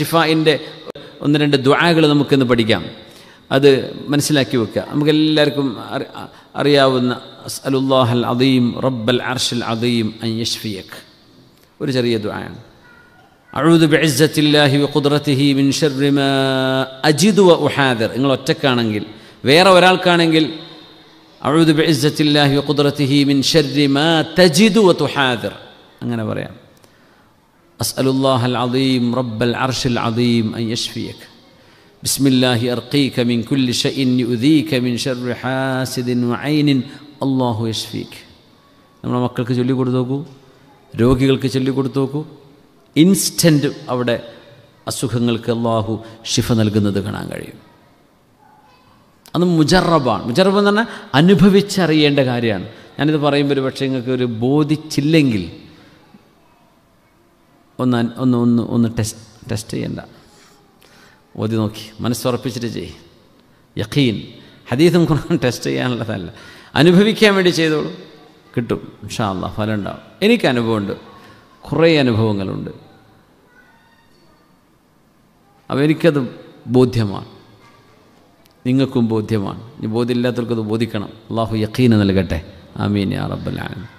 ഷിഫായിൻ്റെ ഒന്ന് രണ്ട് ദ്വാകൾ നമുക്കിന്ന് പഠിക്കാം അത് മനസ്സിലാക്കി വെക്കുക നമുക്ക് എല്ലാവർക്കും അറിയാവുന്ന അലുല്ലാഹൽ അദീം റബ്ബൽ അർഷൽ അദീം അയ്യഷ്ഫിയക് ഒരു ചെറിയ ദ്വായാണ് അഴുത് ബെഴ്സത്തില്ലാഹി ഖുദ്റത്തിഹി മിൻ ഷർമ അജിദ് വ നിങ്ങൾ ഒറ്റക്കാണെങ്കിൽ വേറെ ഒരാൾക്കാണെങ്കിൽ അഴുത് ബെഴ്സത്തില്ലാഹി ഖുദ്റത്തിഹി മിൻ ഷർമ തജിദ് വ തുഹാദർ അങ്ങനെ പറയാം أسأل الله العظيم رب العرش العظيم أن يشفيك بسم الله أرقيك من كل شيء يؤذيك من شر حاسد وعين الله يشفيك നമ്മുടെ മക്കൾക്ക് ചൊല്ലിക്കൊടുത്തു നോക്കൂ രോഗികൾക്ക് ചൊല്ലിക്കൊടുത്തു നോക്കൂ ഇൻസ്റ്റൻറ്റ് അവിടെ അസുഖങ്ങൾക്ക് അള്ളാഹു ഷിഫ നൽകുന്നത് കാണാൻ കഴിയും അത് മുജറബാണ് മുജറബ് എന്ന് പറഞ്ഞാൽ അനുഭവിച്ചറിയേണ്ട കാര്യമാണ് ഞാനിത് പറയുമ്പോൾ ഒരു പക്ഷേ നിങ്ങൾക്ക് ഒരു ബോധിച്ചില്ലെങ്കിൽ ഒന്ന് ഒന്ന് ഒന്ന് ഒന്ന് ടെസ്റ്റ് ടെസ്റ്റ് ചെയ്യണ്ട ഓതി നോക്കി മനസ്സുറപ്പിച്ചിട്ട് ചെയ് യഖീൻ ഹദീസും ഖുർആൻ ടെസ്റ്റ് ചെയ്യാനുള്ളതല്ല അനുഭവിക്കാൻ വേണ്ടി ചെയ്തോളൂ കിട്ടും ഇൻഷാ അല്ല ഫലം ഉണ്ടാവും എനിക്ക് അനുഭവമുണ്ട് കുറേ അനുഭവങ്ങളുണ്ട് അപ്പം എനിക്കത് ബോധ്യമാണ് നിങ്ങൾക്കും ബോധ്യമാണ് ഇനി ബോധ്യമില്ലാത്തവർക്കത് ബോധിക്കണം അള്ളാഹു യക്കീന് നൽകട്ടെ ആമീൻ ആ